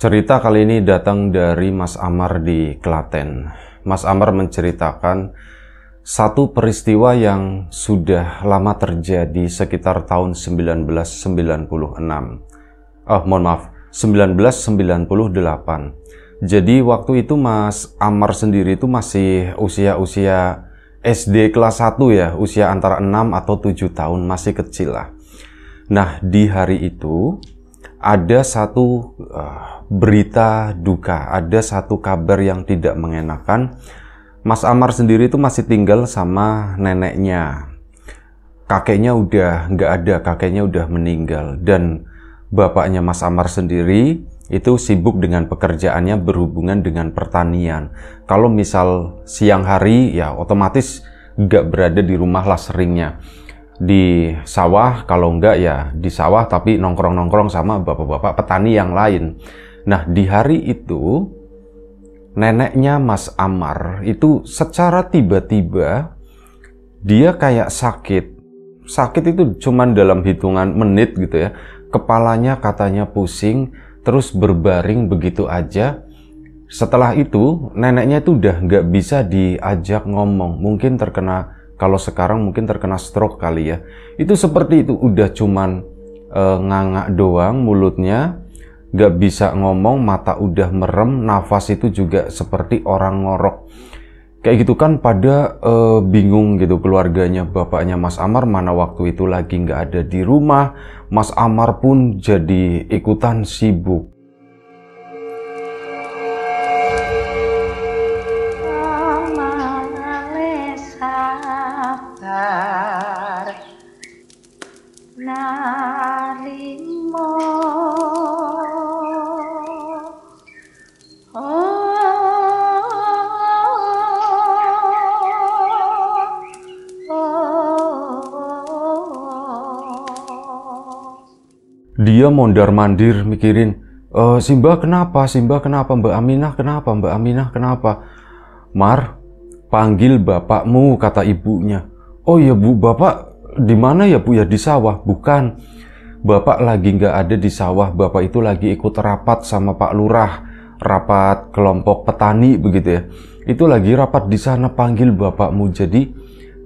Cerita kali ini datang dari Mas Amar di Klaten. Mas Amar menceritakan satu peristiwa yang sudah lama terjadi sekitar tahun 1996. Oh, mohon maaf, 1998. Jadi waktu itu Mas Amar sendiri itu masih usia-usia SD kelas 1 ya, usia antara 6 atau 7 tahun, masih kecil lah. Nah, di hari itu ada satu uh, berita duka, ada satu kabar yang tidak mengenakan. Mas Amar sendiri itu masih tinggal sama neneknya. Kakeknya udah nggak ada, kakeknya udah meninggal dan bapaknya Mas Amar sendiri itu sibuk dengan pekerjaannya berhubungan dengan pertanian. Kalau misal siang hari ya otomatis nggak berada di rumah lah seringnya di sawah kalau enggak ya di sawah tapi nongkrong-nongkrong sama bapak-bapak petani yang lain Nah, di hari itu neneknya Mas Amar itu secara tiba-tiba dia kayak sakit. Sakit itu cuman dalam hitungan menit gitu ya. Kepalanya katanya pusing, terus berbaring begitu aja. Setelah itu, neneknya itu udah nggak bisa diajak ngomong. Mungkin terkena, kalau sekarang mungkin terkena stroke kali ya. Itu seperti itu, udah cuman e, ngangak doang mulutnya, gak bisa ngomong, mata udah merem, nafas itu juga seperti orang ngorok. Kayak gitu kan pada uh, bingung gitu keluarganya bapaknya Mas Amar mana waktu itu lagi nggak ada di rumah. Mas Amar pun jadi ikutan sibuk. Sabar, narimo. dia mondar-mandir mikirin, e, Simba kenapa, Simbah kenapa, Mbak Aminah kenapa, Mbak Aminah kenapa. Mar, panggil bapakmu, kata ibunya. Oh ya bu, bapak di mana ya bu ya di sawah? Bukan, bapak lagi nggak ada di sawah. Bapak itu lagi ikut rapat sama Pak Lurah, rapat kelompok petani begitu ya. Itu lagi rapat di sana panggil bapakmu. Jadi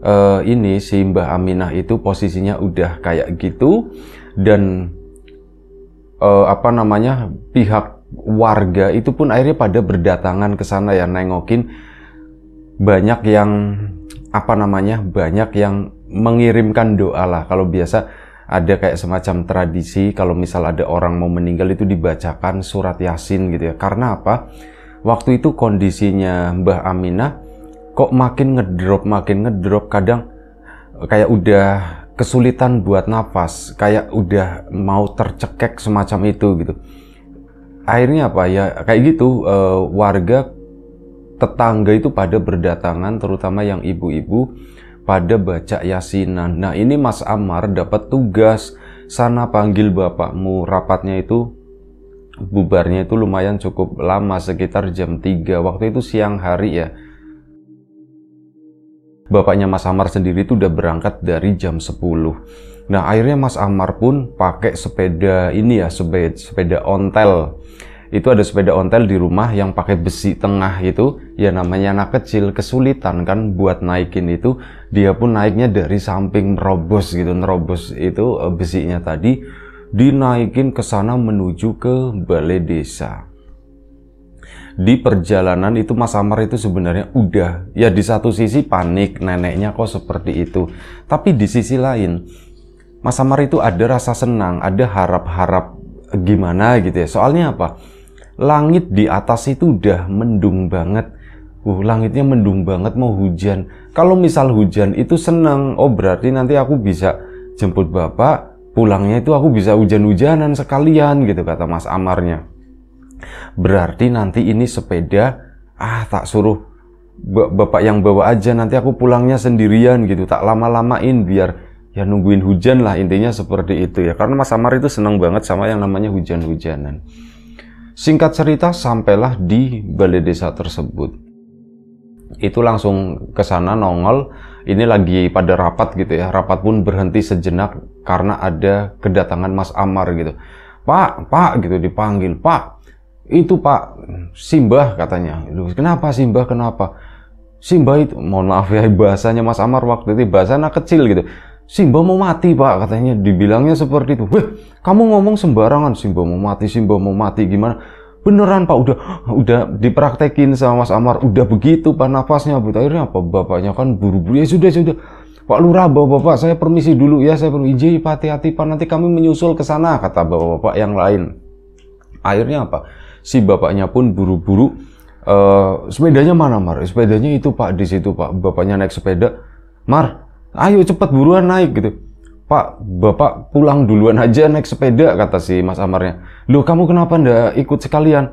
uh, ini si Mbah Aminah itu posisinya udah kayak gitu dan uh, apa namanya pihak warga itu pun akhirnya pada berdatangan ke sana ya nengokin banyak yang apa namanya banyak yang mengirimkan doa lah kalau biasa ada kayak semacam tradisi kalau misal ada orang mau meninggal itu dibacakan surat yasin gitu ya karena apa waktu itu kondisinya Mbah Aminah kok makin ngedrop makin ngedrop kadang kayak udah kesulitan buat nafas, kayak udah mau tercekek semacam itu gitu. Akhirnya apa ya kayak gitu uh, warga tetangga itu pada berdatangan terutama yang ibu-ibu pada baca yasinan. Nah, ini Mas Amar dapat tugas sana panggil bapakmu. Rapatnya itu bubarnya itu lumayan cukup lama sekitar jam 3. Waktu itu siang hari ya. Bapaknya Mas Amar sendiri itu udah berangkat dari jam 10. Nah, akhirnya Mas Amar pun pakai sepeda ini ya, sepeda, ontel. Itu ada sepeda ontel di rumah yang pakai besi tengah itu, ya namanya anak kecil kesulitan kan buat naikin itu. Dia pun naiknya dari samping merobos gitu, nerobos itu eh, besinya tadi dinaikin ke sana menuju ke balai desa di perjalanan itu Mas Amar itu sebenarnya udah ya di satu sisi panik neneknya kok seperti itu tapi di sisi lain Mas Amar itu ada rasa senang ada harap-harap gimana gitu ya soalnya apa langit di atas itu udah mendung banget uh langitnya mendung banget mau hujan kalau misal hujan itu senang. oh berarti nanti aku bisa jemput bapak pulangnya itu aku bisa hujan-hujanan sekalian gitu kata Mas Amarnya Berarti nanti ini sepeda ah tak suruh bapak yang bawa aja nanti aku pulangnya sendirian gitu tak lama-lamain biar ya nungguin hujan lah intinya seperti itu ya karena Mas Amar itu seneng banget sama yang namanya hujan-hujanan singkat cerita sampailah di balai desa tersebut itu langsung ke sana nongol ini lagi pada rapat gitu ya rapat pun berhenti sejenak karena ada kedatangan Mas Amar gitu Pak Pak gitu dipanggil Pak itu Pak Simbah katanya. kenapa Simbah? Kenapa? Simbah itu, mohon maaf ya bahasanya Mas Amar waktu itu bahasa anak kecil gitu. Simbah mau mati Pak katanya, dibilangnya seperti itu. Wah, kamu ngomong sembarangan Simbah mau mati, Simbah mau mati gimana? Beneran Pak udah udah dipraktekin sama Mas Amar, udah begitu Pak nafasnya bu akhirnya apa bapaknya kan buru-buru ya sudah sudah. Pak Lurah, bapak-bapak, saya permisi dulu ya, saya permisi, hati-hati Pak, nanti kami menyusul ke sana, kata bapak-bapak yang lain. Akhirnya apa? si bapaknya pun buru-buru uh, sepedanya mana Mar? Sepedanya itu Pak di situ Pak. Bapaknya naik sepeda. Mar, ayo cepat buruan naik gitu. Pak, bapak pulang duluan aja naik sepeda kata si Mas Amarnya. Lo kamu kenapa ndak ikut sekalian?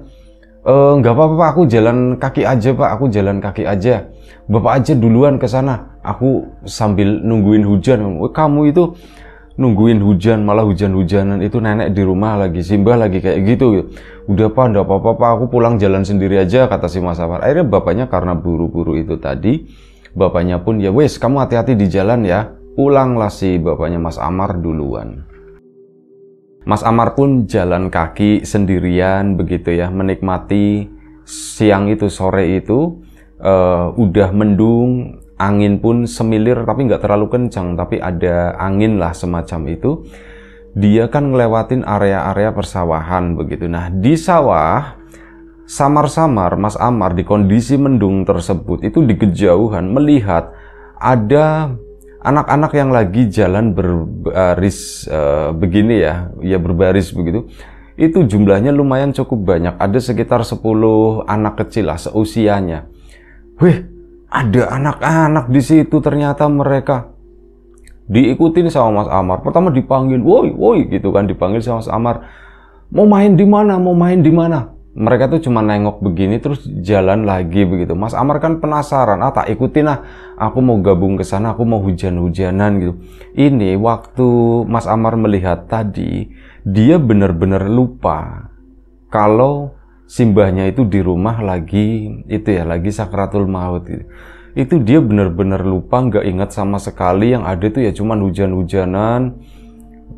Eh, nggak uh, apa-apa aku jalan kaki aja pak, aku jalan kaki aja. Bapak aja duluan ke sana, aku sambil nungguin hujan. Kamu itu nungguin hujan malah hujan-hujanan itu nenek di rumah lagi simbah lagi kayak gitu, gitu. udah pak ndak apa-apa aku pulang jalan sendiri aja kata si Mas Safar akhirnya bapaknya karena buru-buru itu tadi bapaknya pun ya wes kamu hati-hati di jalan ya pulanglah si bapaknya Mas Amar duluan Mas Amar pun jalan kaki sendirian begitu ya menikmati siang itu sore itu uh, udah mendung angin pun semilir tapi nggak terlalu kencang tapi ada angin lah semacam itu dia kan ngelewatin area-area persawahan begitu nah di sawah samar-samar Mas Amar di kondisi mendung tersebut itu di kejauhan melihat ada anak-anak yang lagi jalan berbaris e, begini ya ya berbaris begitu itu jumlahnya lumayan cukup banyak ada sekitar 10 anak kecil lah seusianya wih ada anak-anak di situ ternyata mereka diikutin sama Mas Amar. Pertama dipanggil, woi, woi gitu kan dipanggil sama Mas Amar. Mau main di mana? Mau main di mana? Mereka tuh cuma nengok begini terus jalan lagi begitu. Mas Amar kan penasaran, ah tak ikutin lah. Aku mau gabung ke sana, aku mau hujan-hujanan gitu. Ini waktu Mas Amar melihat tadi, dia benar-benar lupa kalau simbahnya itu di rumah lagi itu ya lagi sakratul maut gitu. itu dia bener-bener lupa nggak ingat sama sekali yang ada itu ya cuman hujan-hujanan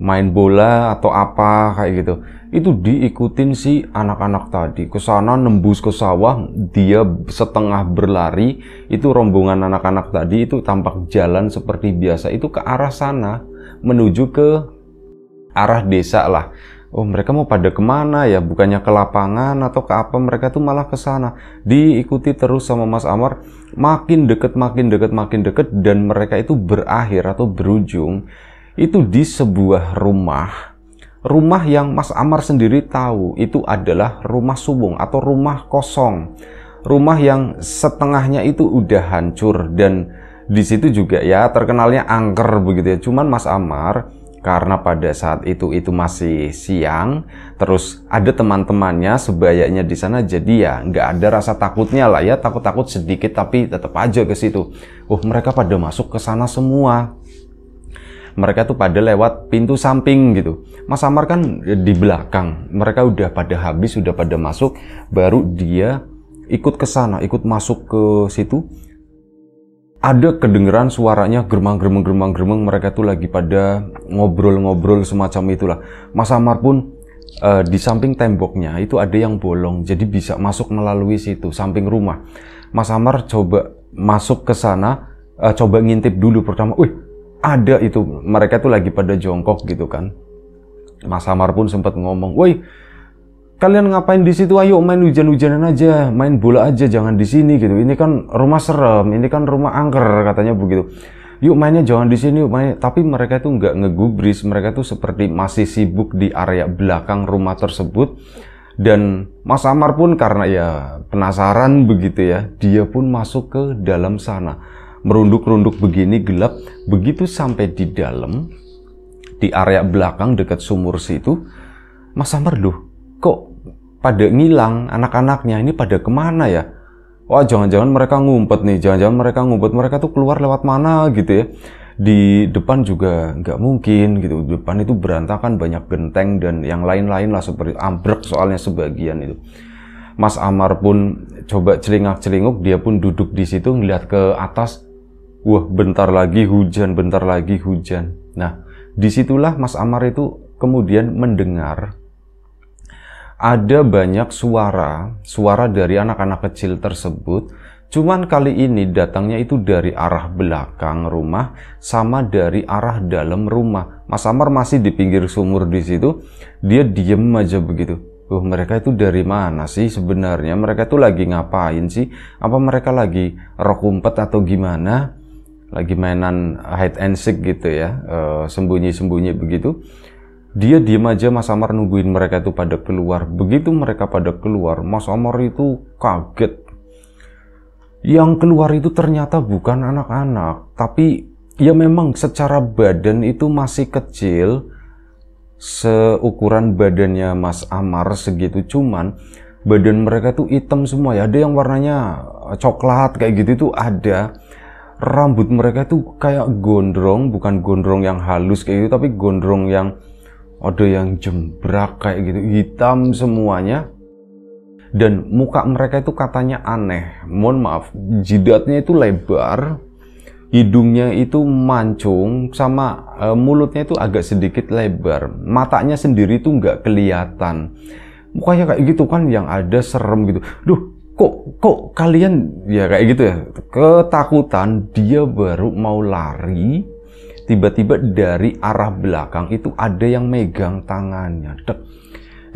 main bola atau apa kayak gitu itu diikutin si anak-anak tadi ke sana nembus ke sawah dia setengah berlari itu rombongan anak-anak tadi itu tampak jalan seperti biasa itu ke arah sana menuju ke arah desa lah oh mereka mau pada kemana ya bukannya ke lapangan atau ke apa mereka tuh malah ke sana diikuti terus sama Mas Amar makin deket makin deket makin deket dan mereka itu berakhir atau berujung itu di sebuah rumah rumah yang Mas Amar sendiri tahu itu adalah rumah subung atau rumah kosong rumah yang setengahnya itu udah hancur dan di situ juga ya terkenalnya angker begitu ya cuman Mas Amar karena pada saat itu itu masih siang terus ada teman-temannya sebayanya di sana jadi ya nggak ada rasa takutnya lah ya takut-takut sedikit tapi tetap aja ke situ Uh mereka pada masuk ke sana semua mereka tuh pada lewat pintu samping gitu. Mas Amar kan eh, di belakang, mereka udah pada habis, sudah pada masuk, baru dia ikut ke sana, ikut masuk ke situ ada kedengeran suaranya germang germang germang germang mereka tuh lagi pada ngobrol-ngobrol semacam itulah Mas Amar pun uh, di samping temboknya itu ada yang bolong jadi bisa masuk melalui situ samping rumah Mas Amar coba masuk ke sana uh, coba ngintip dulu pertama wih ada itu mereka tuh lagi pada jongkok gitu kan Mas Amar pun sempat ngomong wih kalian ngapain di situ ayo main hujan-hujanan aja main bola aja jangan di sini gitu ini kan rumah serem ini kan rumah angker katanya begitu yuk mainnya jangan di sini yuk main tapi mereka itu nggak ngegubris mereka tuh seperti masih sibuk di area belakang rumah tersebut dan Mas Amar pun karena ya penasaran begitu ya dia pun masuk ke dalam sana merunduk-runduk begini gelap begitu sampai di dalam di area belakang dekat sumur situ Mas Amar loh kok pada ngilang anak-anaknya ini pada kemana ya wah jangan-jangan mereka ngumpet nih jangan-jangan mereka ngumpet mereka tuh keluar lewat mana gitu ya di depan juga nggak mungkin gitu depan itu berantakan banyak genteng dan yang lain-lain lah seperti ambruk soalnya sebagian itu Mas Amar pun coba celingak-celinguk dia pun duduk di situ ngeliat ke atas wah bentar lagi hujan bentar lagi hujan nah disitulah Mas Amar itu kemudian mendengar ada banyak suara, suara dari anak-anak kecil tersebut. Cuman kali ini datangnya itu dari arah belakang rumah sama dari arah dalam rumah. Mas Amar masih di pinggir sumur di situ. Dia diem aja begitu. Uh, mereka itu dari mana sih sebenarnya? Mereka itu lagi ngapain sih? Apa mereka lagi rokumpet atau gimana? Lagi mainan hide and seek gitu ya, eh, sembunyi-sembunyi uh, begitu dia diem aja Mas Amar nungguin mereka itu pada keluar. Begitu mereka pada keluar, Mas Amar itu kaget. Yang keluar itu ternyata bukan anak-anak, tapi ya memang secara badan itu masih kecil. Seukuran badannya Mas Amar segitu cuman badan mereka tuh hitam semua ya. Ada yang warnanya coklat kayak gitu tuh ada rambut mereka tuh kayak gondrong, bukan gondrong yang halus kayak gitu, tapi gondrong yang ada yang jembrak kayak gitu hitam semuanya dan muka mereka itu katanya aneh mohon maaf jidatnya itu lebar hidungnya itu mancung sama e, mulutnya itu agak sedikit lebar matanya sendiri itu nggak kelihatan mukanya kayak gitu kan yang ada serem gitu duh kok kok kalian ya kayak gitu ya ketakutan dia baru mau lari tiba-tiba dari arah belakang itu ada yang megang tangannya dek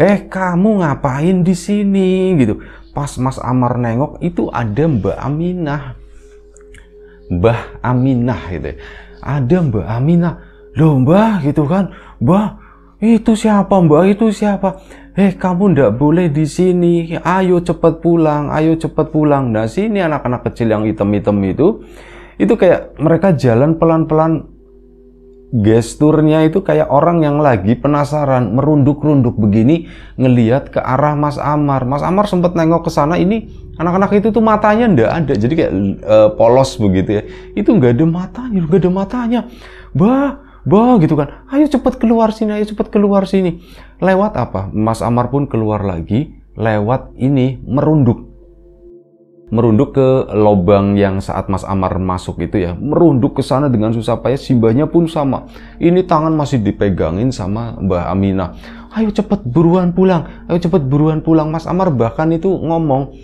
eh kamu ngapain di sini gitu pas Mas Amar nengok itu ada Mbak Aminah Mbah Aminah gitu ya. ada Mbak Aminah loh Mbah gitu kan Mbah itu siapa Mbak itu siapa eh kamu ndak boleh di sini ayo cepat pulang ayo cepat pulang nah sini anak-anak kecil yang hitam-hitam itu itu kayak mereka jalan pelan-pelan gesturnya itu kayak orang yang lagi penasaran, merunduk-runduk begini ngeliat ke arah Mas Amar. Mas Amar sempat nengok ke sana ini anak-anak itu tuh matanya ndak ada. Jadi kayak uh, polos begitu ya. Itu nggak ada matanya, nggak ada matanya. Bah, bah gitu kan. Ayo cepet keluar sini, ayo cepet keluar sini. Lewat apa? Mas Amar pun keluar lagi lewat ini merunduk merunduk ke lobang yang saat Mas Amar masuk itu ya merunduk ke sana dengan susah payah simbahnya pun sama ini tangan masih dipegangin sama Mbak Aminah ayo cepet buruan pulang ayo cepet buruan pulang Mas Amar bahkan itu ngomong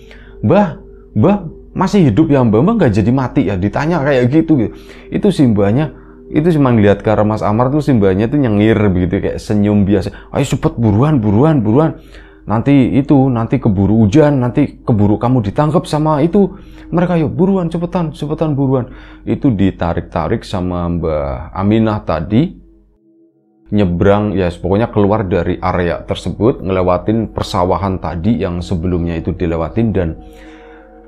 Mbah Mbah masih hidup ya Mbah Mbah nggak jadi mati ya ditanya kayak gitu gitu itu simbahnya itu cuma ngeliat ke arah Mas Amar tuh simbahnya tuh nyengir begitu kayak senyum biasa ayo cepet buruan buruan buruan nanti itu nanti keburu hujan nanti keburu kamu ditangkap sama itu mereka yuk buruan cepetan cepetan buruan itu ditarik-tarik sama mbah Aminah tadi nyebrang ya pokoknya keluar dari area tersebut ngelewatin persawahan tadi yang sebelumnya itu dilewatin dan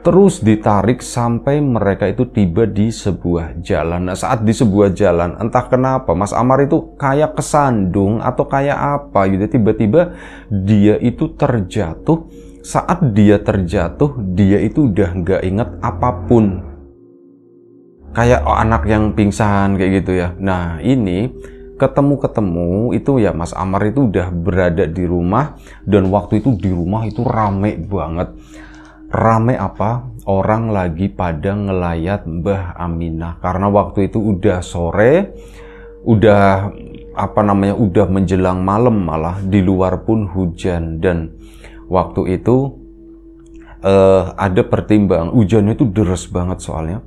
terus ditarik sampai mereka itu tiba di sebuah jalan. Nah, saat di sebuah jalan, entah kenapa Mas Amar itu kayak kesandung atau kayak apa gitu. Tiba-tiba dia itu terjatuh. Saat dia terjatuh, dia itu udah nggak inget apapun. Kayak anak yang pingsan kayak gitu ya. Nah, ini ketemu-ketemu itu ya Mas Amar itu udah berada di rumah dan waktu itu di rumah itu rame banget rame apa orang lagi pada ngelayat Mbah Aminah karena waktu itu udah sore udah apa namanya udah menjelang malam malah di luar pun hujan dan waktu itu uh, ada pertimbangan hujannya itu deres banget soalnya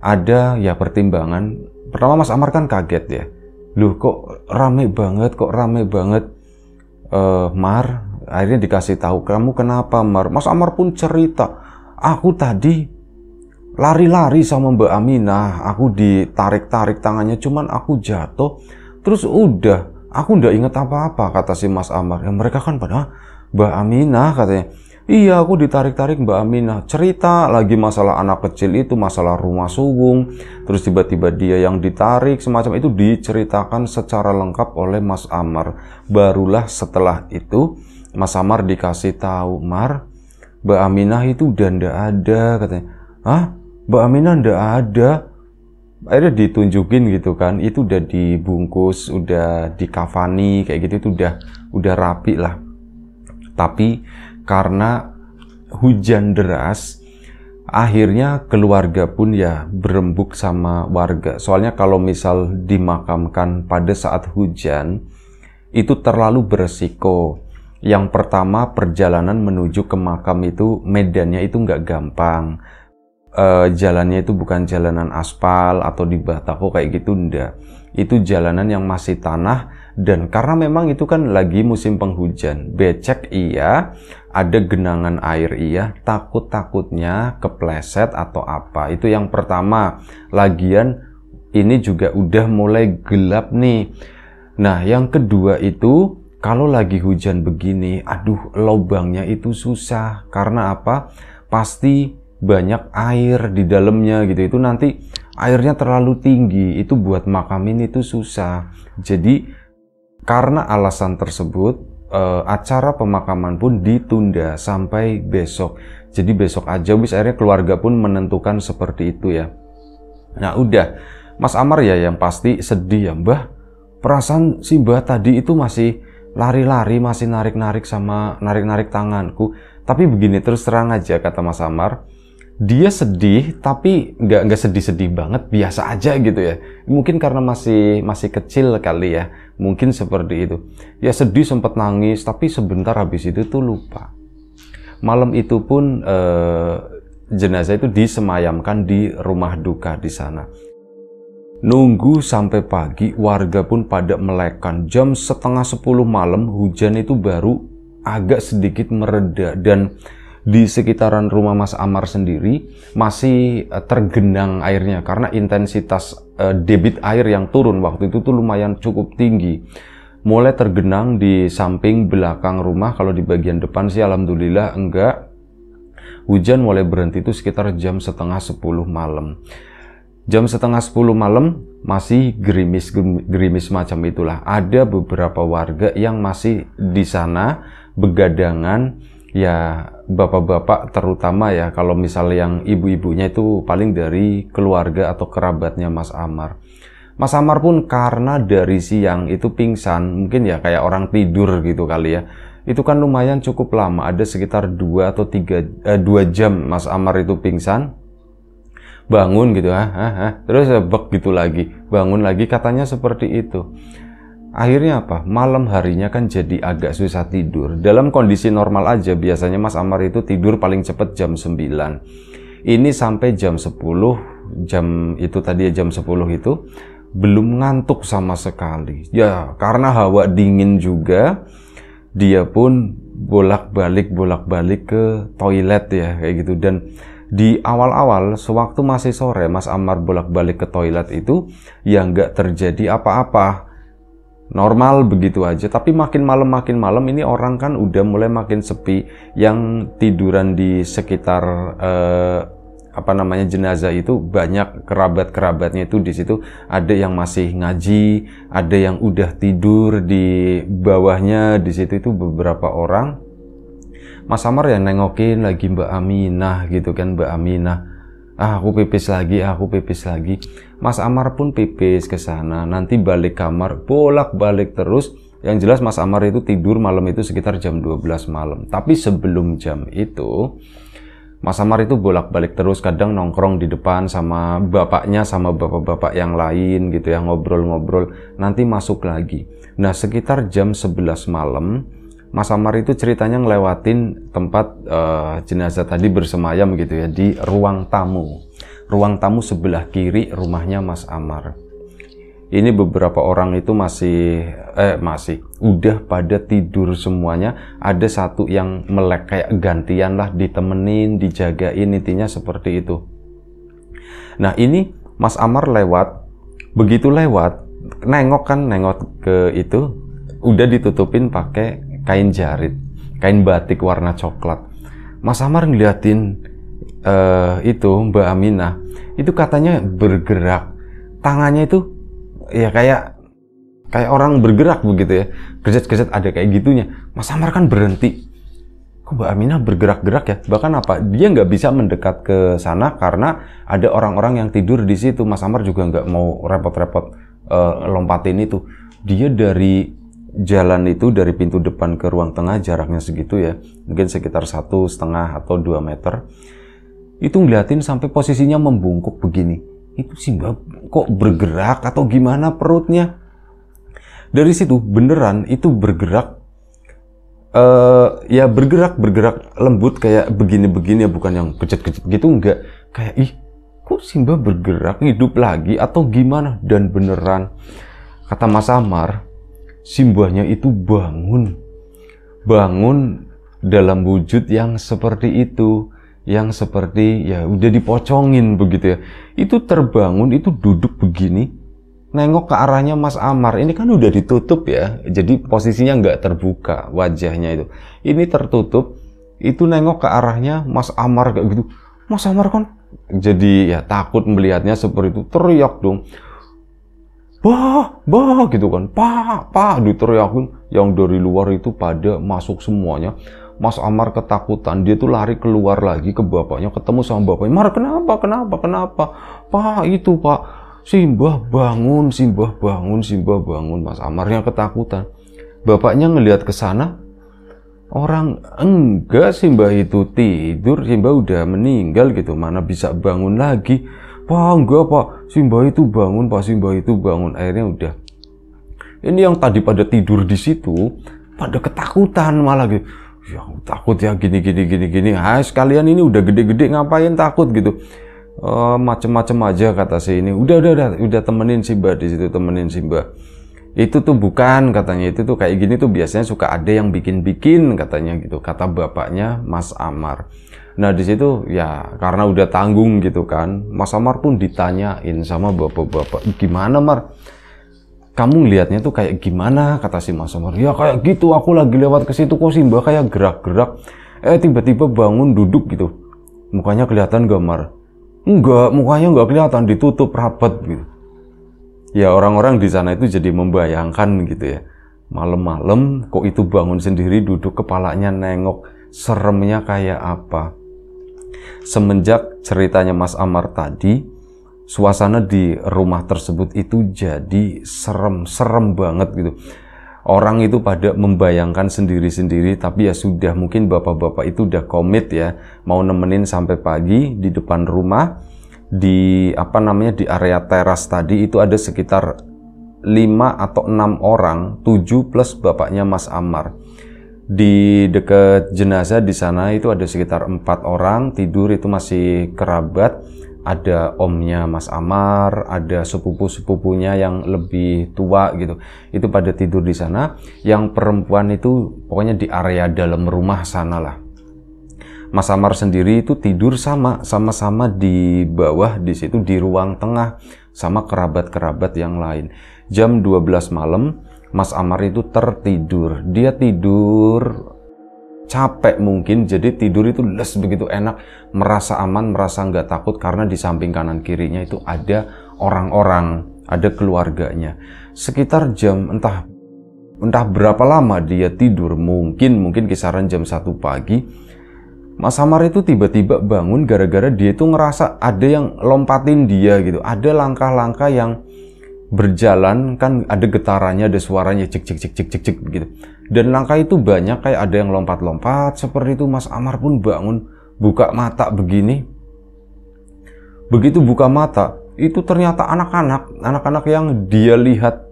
ada ya pertimbangan pertama Mas Amar kan kaget ya loh kok rame banget kok rame banget uh, Mar akhirnya dikasih tahu kamu kenapa Mar Mas Amar pun cerita aku tadi lari-lari sama Mbak Aminah aku ditarik-tarik tangannya cuman aku jatuh terus udah aku ndak inget apa-apa kata si Mas Amar ya mereka kan pada Mbak Aminah katanya Iya, aku ditarik-tarik Mbak Aminah. Cerita lagi masalah anak kecil itu, masalah rumah sugung. Terus tiba-tiba dia yang ditarik, semacam itu diceritakan secara lengkap oleh Mas Amar. Barulah setelah itu, Mas Amar dikasih tahu Mar Mbak Aminah itu udah ndak ada katanya Hah? Mbak Aminah ndak ada akhirnya ditunjukin gitu kan itu udah dibungkus udah dikafani kayak gitu itu udah udah rapi lah tapi karena hujan deras akhirnya keluarga pun ya berembuk sama warga soalnya kalau misal dimakamkan pada saat hujan itu terlalu beresiko yang pertama, perjalanan menuju ke makam itu medannya itu nggak gampang. E, jalannya itu bukan jalanan aspal atau di batako kayak gitu, ndak. Itu jalanan yang masih tanah dan karena memang itu kan lagi musim penghujan, becek iya, ada genangan air iya, takut-takutnya kepleset atau apa. Itu yang pertama. Lagian ini juga udah mulai gelap nih. Nah, yang kedua itu kalau lagi hujan begini, aduh lobangnya itu susah. Karena apa? Pasti banyak air di dalamnya gitu. Itu nanti airnya terlalu tinggi, itu buat makamin itu susah. Jadi karena alasan tersebut, eh, acara pemakaman pun ditunda sampai besok. Jadi besok aja wis akhirnya keluarga pun menentukan seperti itu ya. Nah udah, Mas Amar ya yang pasti sedih ya Mbah. Perasaan si Mbah tadi itu masih lari-lari masih narik-narik sama narik-narik tanganku. Tapi begini terus terang aja kata Mas Amar, dia sedih tapi nggak nggak sedih-sedih banget biasa aja gitu ya. Mungkin karena masih masih kecil kali ya, mungkin seperti itu. Ya sedih sempat nangis tapi sebentar habis itu tuh lupa. Malam itu pun eh, jenazah itu disemayamkan di rumah duka di sana. Nunggu sampai pagi, warga pun pada melekan. Jam setengah sepuluh malam, hujan itu baru agak sedikit mereda dan di sekitaran rumah Mas Amar sendiri masih eh, tergenang airnya karena intensitas eh, debit air yang turun waktu itu tuh lumayan cukup tinggi. Mulai tergenang di samping belakang rumah kalau di bagian depan sih alhamdulillah enggak. Hujan mulai berhenti itu sekitar jam setengah sepuluh malam jam setengah 10 malam masih gerimis gerimis macam itulah. Ada beberapa warga yang masih di sana begadangan ya bapak-bapak terutama ya kalau misalnya yang ibu-ibunya itu paling dari keluarga atau kerabatnya Mas Amar. Mas Amar pun karena dari siang itu pingsan, mungkin ya kayak orang tidur gitu kali ya. Itu kan lumayan cukup lama, ada sekitar dua atau 3 eh, jam Mas Amar itu pingsan bangun gitu ah, ah, ah. terus sebek gitu lagi bangun lagi katanya seperti itu akhirnya apa malam harinya kan jadi agak susah tidur dalam kondisi normal aja biasanya Mas Amar itu tidur paling cepat jam 9 ini sampai jam 10 jam itu tadi ya jam 10 itu belum ngantuk sama sekali ya karena hawa dingin juga dia pun bolak-balik bolak-balik ke toilet ya kayak gitu dan di awal-awal sewaktu masih sore Mas Ammar bolak-balik ke toilet itu ya nggak terjadi apa-apa normal begitu aja tapi makin malam makin malam ini orang kan udah mulai makin sepi yang tiduran di sekitar eh, apa namanya jenazah itu banyak kerabat-kerabatnya itu di situ ada yang masih ngaji, ada yang udah tidur di bawahnya di situ itu beberapa orang Mas Amar ya nengokin lagi Mbak Aminah gitu kan Mbak Aminah ah aku pipis lagi ah, aku pipis lagi Mas Amar pun pipis ke sana nanti balik kamar bolak balik terus yang jelas Mas Amar itu tidur malam itu sekitar jam 12 malam tapi sebelum jam itu Mas Amar itu bolak-balik terus kadang nongkrong di depan sama bapaknya sama bapak-bapak yang lain gitu ya ngobrol-ngobrol nanti masuk lagi. Nah, sekitar jam 11 malam Mas Amar itu ceritanya ngelewatin tempat uh, jenazah tadi bersemayam gitu ya di ruang tamu. Ruang tamu sebelah kiri rumahnya Mas Amar. Ini beberapa orang itu masih eh masih udah pada tidur semuanya. Ada satu yang melek kayak gantian lah ditemenin, dijagain intinya seperti itu. Nah, ini Mas Amar lewat. Begitu lewat, nengok kan nengok ke itu udah ditutupin pakai kain jarit, kain batik warna coklat. Mas Amar ngeliatin uh, itu Mbak Aminah, itu katanya bergerak, tangannya itu ya kayak kayak orang bergerak begitu ya, gejet-gejet ada kayak gitunya. Mas Amar kan berhenti, kok Mbak Aminah bergerak-gerak ya? Bahkan apa? Dia nggak bisa mendekat ke sana karena ada orang-orang yang tidur di situ. Mas Amar juga nggak mau repot-repot uh, lompatin itu. Dia dari jalan itu dari pintu depan ke ruang tengah jaraknya segitu ya mungkin sekitar satu setengah atau 2 meter itu ngeliatin sampai posisinya membungkuk begini itu Simba kok bergerak atau gimana perutnya dari situ beneran itu bergerak uh, ya bergerak bergerak lembut kayak begini-begini ya bukan yang kecet kecet gitu enggak kayak ih kok Simba bergerak hidup lagi atau gimana dan beneran kata Mas Amar simbahnya itu bangun. Bangun dalam wujud yang seperti itu, yang seperti ya udah dipocongin begitu ya. Itu terbangun, itu duduk begini, nengok ke arahnya Mas Amar. Ini kan udah ditutup ya, jadi posisinya nggak terbuka wajahnya itu. Ini tertutup, itu nengok ke arahnya Mas Amar kayak gitu. Mas Amar kan jadi ya takut melihatnya seperti itu, teriak dong bah bah gitu kan pak pak diteriakin yang dari luar itu pada masuk semuanya Mas Amar ketakutan dia tuh lari keluar lagi ke bapaknya ketemu sama bapaknya Mar kenapa kenapa kenapa pak itu pak Simbah bangun Simbah bangun Simbah bangun Mas Amar yang ketakutan bapaknya ngelihat ke sana orang enggak Simbah itu tidur Simbah udah meninggal gitu mana bisa bangun lagi Pak enggak pak Simba itu bangun Pak Simba itu bangun akhirnya udah ini yang tadi pada tidur di situ pada ketakutan malah gitu ya takut ya gini gini gini gini ah sekalian ini udah gede-gede ngapain takut gitu e, macem-macem aja kata si ini udah udah udah udah temenin Simba di situ temenin Simba itu tuh bukan katanya itu tuh kayak gini tuh biasanya suka ada yang bikin-bikin katanya gitu kata bapaknya Mas Amar Nah di situ ya karena udah tanggung gitu kan, Mas Amar pun ditanyain sama bapak-bapak, gimana Mar? Kamu lihatnya tuh kayak gimana? Kata si Mas Amar, ya kayak gitu. Aku lagi lewat ke situ kok Simba kayak gerak-gerak. Eh tiba-tiba bangun duduk gitu. Mukanya kelihatan gak Mar? Enggak, mukanya nggak kelihatan ditutup rapet gitu. Ya orang-orang di sana itu jadi membayangkan gitu ya. Malam-malam kok itu bangun sendiri duduk kepalanya nengok seremnya kayak apa Semenjak ceritanya Mas Amar tadi, suasana di rumah tersebut itu jadi serem-serem banget gitu. Orang itu pada membayangkan sendiri-sendiri, tapi ya sudah mungkin bapak-bapak itu udah komit ya, mau nemenin sampai pagi di depan rumah, di apa namanya di area teras tadi itu ada sekitar 5 atau 6 orang, 7 plus bapaknya Mas Amar di dekat jenazah di sana itu ada sekitar empat orang tidur itu masih kerabat ada omnya Mas Amar ada sepupu sepupunya yang lebih tua gitu itu pada tidur di sana yang perempuan itu pokoknya di area dalam rumah sana lah Mas Amar sendiri itu tidur sama sama-sama di bawah di situ di ruang tengah sama kerabat-kerabat yang lain jam 12 malam Mas Amar itu tertidur. Dia tidur capek mungkin, jadi tidur itu les begitu enak, merasa aman, merasa nggak takut karena di samping kanan kirinya itu ada orang-orang, ada keluarganya. Sekitar jam entah entah berapa lama dia tidur, mungkin mungkin kisaran jam satu pagi. Mas Amar itu tiba-tiba bangun gara-gara dia itu ngerasa ada yang lompatin dia gitu, ada langkah-langkah yang berjalan kan ada getarannya, ada suaranya cek cek cek cek cek cek gitu. Dan langkah itu banyak kayak ada yang lompat-lompat seperti itu Mas Amar pun bangun buka mata begini. Begitu buka mata, itu ternyata anak-anak, anak-anak yang dia lihat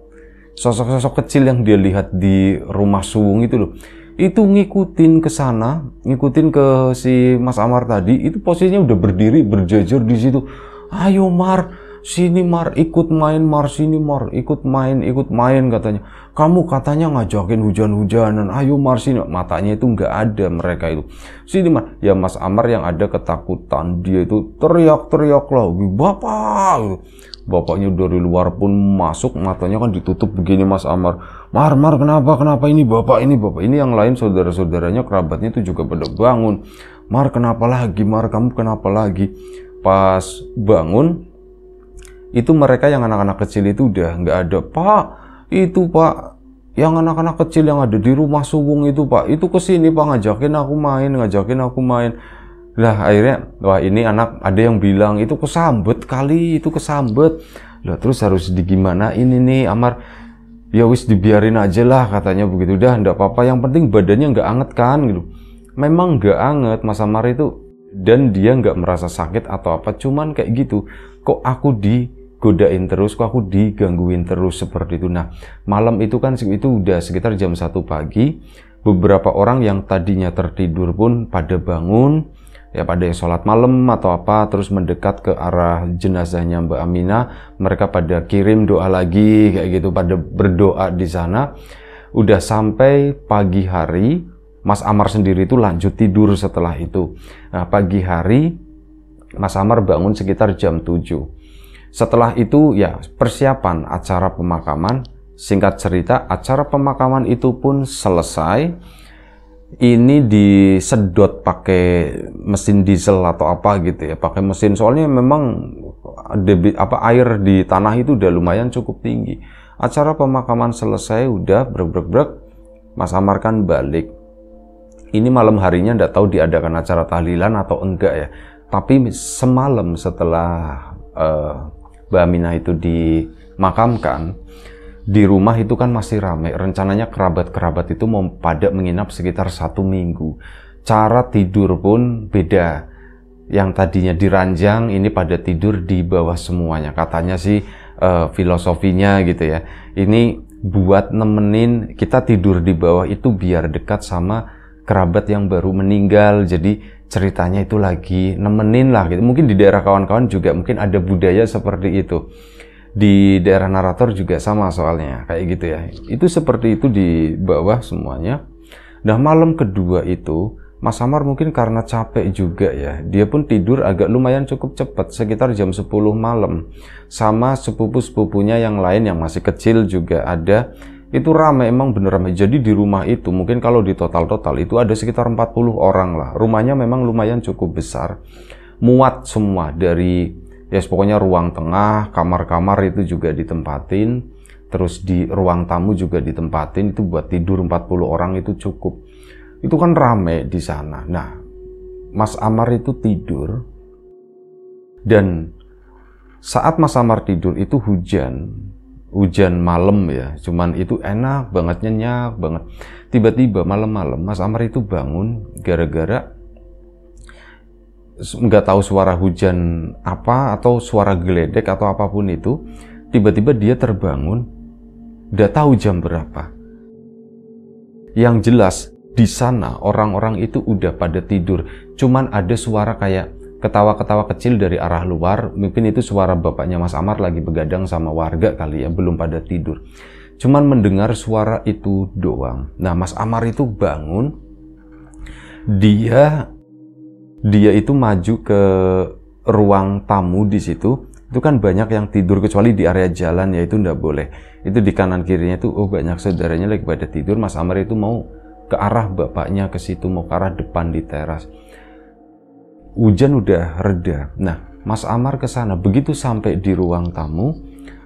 sosok-sosok kecil yang dia lihat di rumah suwung itu loh. Itu ngikutin ke sana, ngikutin ke si Mas Amar tadi, itu posisinya udah berdiri berjejer di situ. Ayo Mar, sini mar ikut main mar sini mar ikut main ikut main katanya kamu katanya ngajakin hujan-hujanan ayo mar sini matanya itu nggak ada mereka itu sini mar ya Mas Amar yang ada ketakutan dia itu teriak-teriak lagi bapak bapaknya dari luar pun masuk matanya kan ditutup begini Mas Amar Mar Mar kenapa kenapa ini bapak ini bapak ini yang lain saudara-saudaranya kerabatnya itu juga pada bangun Mar kenapa lagi Mar kamu kenapa lagi pas bangun itu mereka yang anak-anak kecil itu udah nggak ada pak itu pak yang anak-anak kecil yang ada di rumah subung itu pak itu kesini pak ngajakin aku main ngajakin aku main lah akhirnya wah ini anak ada yang bilang itu kesambet kali itu kesambet lah terus harus digimana ini nih Amar ya wis dibiarin aja lah katanya begitu dah ndak apa-apa yang penting badannya nggak anget kan gitu memang nggak anget Mas Amar itu dan dia nggak merasa sakit atau apa cuman kayak gitu kok aku di Godain terus, kok aku digangguin terus seperti itu. Nah, malam itu kan itu udah sekitar jam 1 pagi, beberapa orang yang tadinya tertidur pun pada bangun, ya pada yang sholat malam atau apa, terus mendekat ke arah jenazahnya Mbak Amina, mereka pada kirim doa lagi, kayak gitu, pada berdoa di sana. Udah sampai pagi hari, Mas Amar sendiri itu lanjut tidur setelah itu. Nah, pagi hari, Mas Amar bangun sekitar jam 7 setelah itu ya persiapan acara pemakaman. Singkat cerita, acara pemakaman itu pun selesai. Ini disedot pakai mesin diesel atau apa gitu ya, pakai mesin soalnya memang debit apa air di tanah itu udah lumayan cukup tinggi. Acara pemakaman selesai udah brek brek brek Mas Amar kan balik. Ini malam harinya ndak tahu diadakan acara tahlilan atau enggak ya. Tapi semalam setelah uh, Mbak Aminah itu dimakamkan, di rumah itu kan masih ramai. Rencananya kerabat-kerabat itu mau pada menginap sekitar satu minggu. Cara tidur pun beda. Yang tadinya diranjang ini pada tidur di bawah semuanya. Katanya sih uh, filosofinya gitu ya. Ini buat nemenin kita tidur di bawah itu biar dekat sama kerabat yang baru meninggal. Jadi ceritanya itu lagi nemenin lah gitu. Mungkin di daerah kawan-kawan juga mungkin ada budaya seperti itu. Di daerah narator juga sama soalnya kayak gitu ya. Itu seperti itu di bawah semuanya. Nah malam kedua itu Mas Amar mungkin karena capek juga ya, dia pun tidur agak lumayan cukup cepat, sekitar jam 10 malam. Sama sepupu-sepupunya yang lain yang masih kecil juga ada itu ramai emang bener ramai jadi di rumah itu mungkin kalau di total total itu ada sekitar 40 orang lah rumahnya memang lumayan cukup besar muat semua dari ya pokoknya ruang tengah kamar-kamar itu juga ditempatin terus di ruang tamu juga ditempatin itu buat tidur 40 orang itu cukup itu kan rame di sana nah Mas Amar itu tidur dan saat Mas Amar tidur itu hujan hujan malam ya cuman itu enak banget nyenyak banget tiba-tiba malam-malam Mas Amar itu bangun gara-gara nggak tahu suara hujan apa atau suara geledek atau apapun itu tiba-tiba dia terbangun nggak tahu jam berapa yang jelas di sana orang-orang itu udah pada tidur cuman ada suara kayak ketawa-ketawa kecil dari arah luar. Mungkin itu suara bapaknya Mas Amar lagi begadang sama warga kali ya, belum pada tidur. Cuman mendengar suara itu doang. Nah, Mas Amar itu bangun. Dia dia itu maju ke ruang tamu di situ. Itu kan banyak yang tidur kecuali di area jalan ya itu ndak boleh. Itu di kanan kirinya tuh oh banyak saudaranya lagi pada tidur. Mas Amar itu mau ke arah bapaknya ke situ mau ke arah depan di teras hujan udah reda. Nah, Mas Amar ke sana. Begitu sampai di ruang tamu,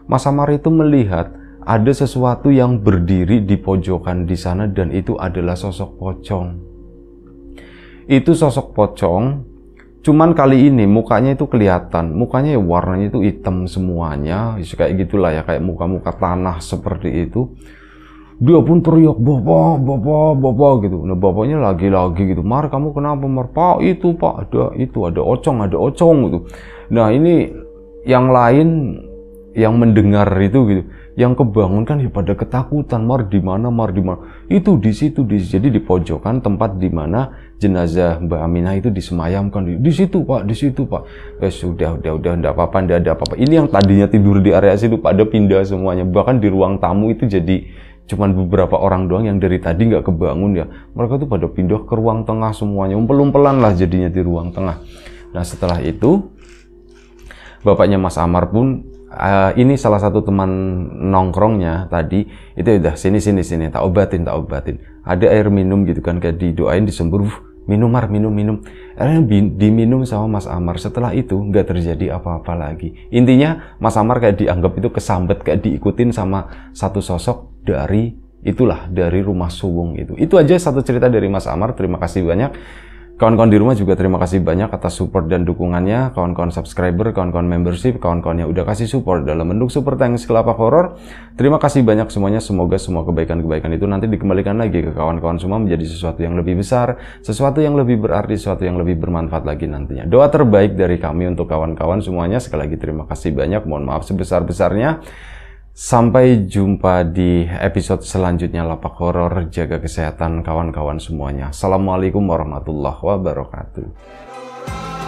Mas Amar itu melihat ada sesuatu yang berdiri di pojokan di sana dan itu adalah sosok pocong. Itu sosok pocong, cuman kali ini mukanya itu kelihatan, mukanya ya warnanya itu hitam semuanya, kayak gitulah ya, kayak muka-muka tanah seperti itu dia pun teriak bapak bapak bapak gitu nah bapaknya lagi-lagi gitu mar kamu kenapa mar pak itu pak ada itu ada ocong ada ocong gitu nah ini yang lain yang mendengar itu gitu yang kebangun kan ya pada ketakutan mar di mana mar di mana itu di situ di jadi di pojokan tempat di mana jenazah Mbak Aminah itu disemayamkan di situ Pak di situ Pak eh sudah sudah udah enggak apa-apa enggak ada apa-apa ini yang tadinya tidur di area situ pada pindah semuanya bahkan di ruang tamu itu jadi cuman beberapa orang doang yang dari tadi nggak kebangun ya mereka tuh pada pindah ke ruang tengah semuanya umpel-umpelan lah jadinya di ruang tengah nah setelah itu bapaknya Mas Amar pun uh, ini salah satu teman nongkrongnya tadi itu ya udah sini sini sini tak obatin tak obatin ada air minum gitu kan kayak didoain disembur minum mar minum minum akhirnya diminum sama Mas Amar setelah itu nggak terjadi apa-apa lagi intinya Mas Amar kayak dianggap itu kesambet kayak diikutin sama satu sosok dari itulah dari rumah Suwung itu itu aja satu cerita dari Mas Amar terima kasih banyak Kawan-kawan di rumah juga terima kasih banyak atas support dan dukungannya, kawan-kawan subscriber, kawan-kawan membership, kawan-kawan yang udah kasih support dalam menduk super thanks kelapa horror. Terima kasih banyak semuanya, semoga semua kebaikan-kebaikan itu nanti dikembalikan lagi ke kawan-kawan semua menjadi sesuatu yang lebih besar, sesuatu yang lebih berarti, sesuatu yang lebih bermanfaat lagi nantinya. Doa terbaik dari kami untuk kawan-kawan semuanya, sekali lagi terima kasih banyak, mohon maaf sebesar-besarnya. Sampai jumpa di episode selanjutnya Lapak Horor. Jaga kesehatan kawan-kawan semuanya. Assalamualaikum warahmatullahi wabarakatuh.